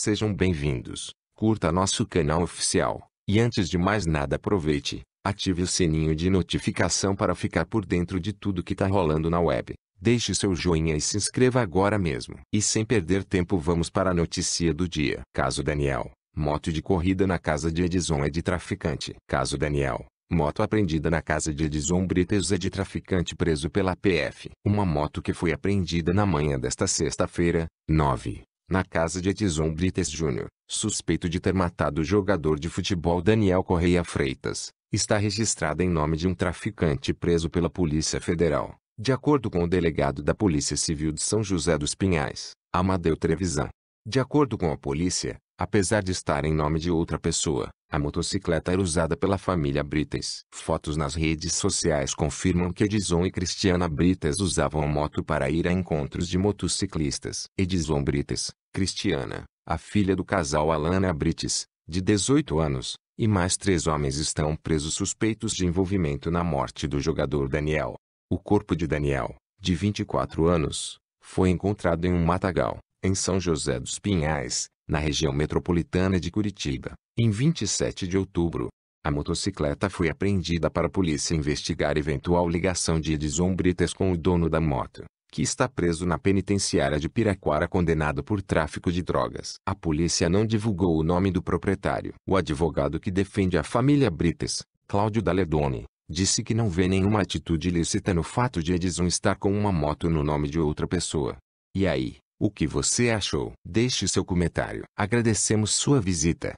Sejam bem-vindos, curta nosso canal oficial, e antes de mais nada aproveite, ative o sininho de notificação para ficar por dentro de tudo que tá rolando na web. Deixe seu joinha e se inscreva agora mesmo. E sem perder tempo vamos para a notícia do dia. Caso Daniel, moto de corrida na casa de Edison é de traficante. Caso Daniel, moto apreendida na casa de Edison Brites é de traficante preso pela PF. Uma moto que foi apreendida na manhã desta sexta-feira, 9 na casa de Edison Brites Júnior, suspeito de ter matado o jogador de futebol Daniel Correia Freitas, está registrada em nome de um traficante preso pela Polícia Federal. De acordo com o delegado da Polícia Civil de São José dos Pinhais, Amadeu Trevisan. De acordo com a polícia, apesar de estar em nome de outra pessoa, a motocicleta era usada pela família Brites. Fotos nas redes sociais confirmam que Edison e Cristiana Brites usavam a moto para ir a encontros de motociclistas. Edison Brites, Cristiana, a filha do casal Alana Brites, de 18 anos, e mais três homens estão presos suspeitos de envolvimento na morte do jogador Daniel. O corpo de Daniel, de 24 anos, foi encontrado em um matagal, em São José dos Pinhais, na região metropolitana de Curitiba, em 27 de outubro. A motocicleta foi apreendida para a polícia investigar eventual ligação de Edison Brites com o dono da moto que está preso na penitenciária de Piraquara condenado por tráfico de drogas. A polícia não divulgou o nome do proprietário. O advogado que defende a família Brites, Cláudio Daledoni, disse que não vê nenhuma atitude ilícita no fato de Edison estar com uma moto no nome de outra pessoa. E aí, o que você achou? Deixe seu comentário. Agradecemos sua visita.